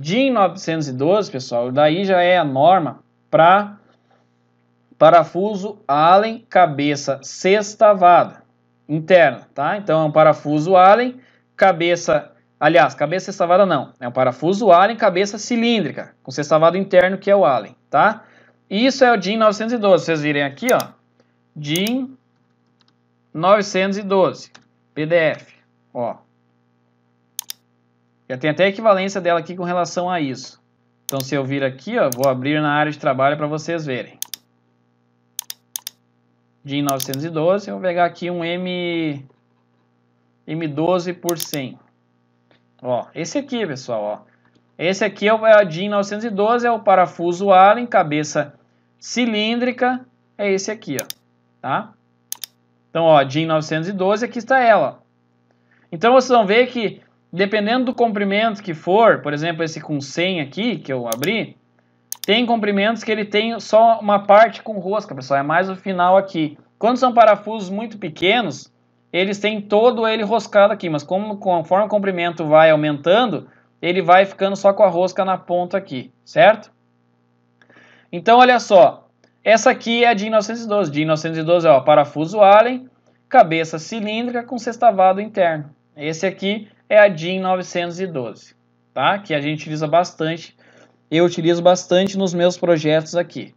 de 912, pessoal, daí já é a norma para parafuso Allen cabeça sextavada interna, tá? Então é um parafuso Allen cabeça, aliás, cabeça sextavada não, é um parafuso Allen cabeça cilíndrica com sextavado interno que é o Allen, tá? Isso é o DIN 912, vocês virem aqui, ó, DIN 912 PDF, ó. Já tem até a equivalência dela aqui com relação a isso. Então, se eu vir aqui, ó, vou abrir na área de trabalho para vocês verem. DIN 912, eu vou pegar aqui um M, M12 por 100. Ó, esse aqui, pessoal, ó. Esse aqui é o é DIN 912, é o parafuso Allen, cabeça cilíndrica, é esse aqui, ó, tá? Então, ó, DIN 912, aqui está ela. Então, vocês vão ver que dependendo do comprimento que for, por exemplo, esse com 100 aqui, que eu abri, tem comprimentos que ele tem só uma parte com rosca, pessoal, é mais o final aqui. Quando são parafusos muito pequenos, eles têm todo ele roscado aqui, mas como, conforme o comprimento vai aumentando, ele vai ficando só com a rosca na ponta aqui, certo? Então, olha só, essa aqui é a de 912. De 912 é o parafuso Allen, cabeça cilíndrica com sextavado interno. Esse aqui é a DIN 912, tá? Que a gente utiliza bastante, eu utilizo bastante nos meus projetos aqui.